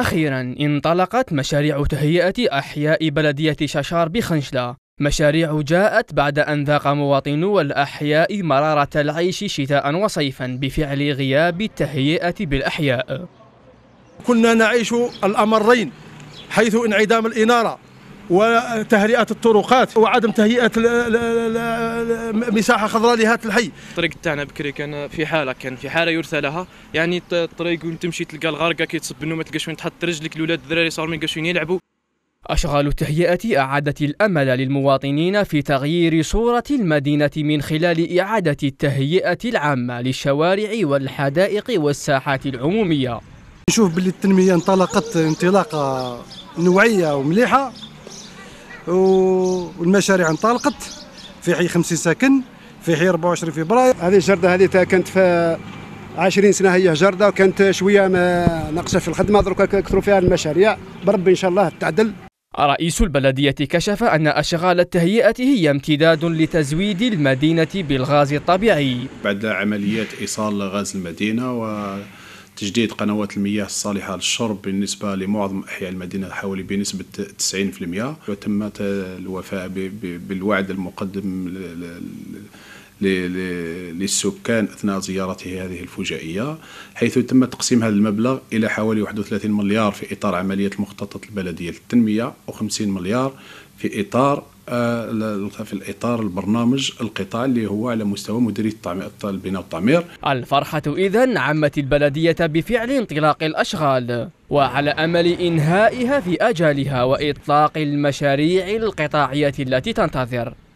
أخيرا انطلقت مشاريع تهيئة أحياء بلدية ششار بخنشلة مشاريع جاءت بعد أن ذاق مواطنو الأحياء مرارة العيش شتاء وصيفا بفعل غياب التهيئة بالأحياء كنا نعيش الأمرين حيث انعدام الإنارة وتهرئه الطرقات وعدم تهيئه مساحه خضراء لهذا الحي الطريق تاعنا بكري كان في حاله كان في حاله يرثى لها يعني الطريق وين تمشي تلقى الغرقه كيتصب النوم ما تلقاش وين تحط رجلك الاولاد الدراري صاروا ما يلقاش وين يلعبوا أشغال التهيئة أعادت الأمل للمواطنين في تغيير صورة المدينة من خلال إعادة التهيئة العامة للشوارع والحدائق والساحات العمومية نشوف باللي التنمية انطلقت انطلاقة نوعية ومليحة والمشاريع انطلقت في حي 50 ساكن في حي 24 فبراير هذه الجرده هذه كانت في 20 سنه هي جرده وكانت شويه ناقصه في الخدمه دروك كثروا فيها المشاريع بربي ان شاء الله تعدل رئيس البلدية كشف أن أشغال التهيئة هي امتداد لتزويد المدينة بالغاز الطبيعي بعد عمليات إيصال غاز المدينة و تجديد قنوات المياه الصالحة للشرب بالنسبة لمعظم أحياء المدينة حوالي بنسبة 90% وتم الوفاء بالوعد المقدم للسكان أثناء زيارته هذه الفجائية حيث تم تقسيم هذا المبلغ إلى حوالي 31 مليار في إطار عملية المخطط البلدية للتنمية و50 مليار في إطار في الإطار البرنامج القطاع اللي هو على مستوى مديرية البناء والتعمير الفرحة إذا عمت البلدية بفعل انطلاق الأشغال وعلى أمل إنهائها في أجلها وإطلاق المشاريع القطاعية التي تنتظر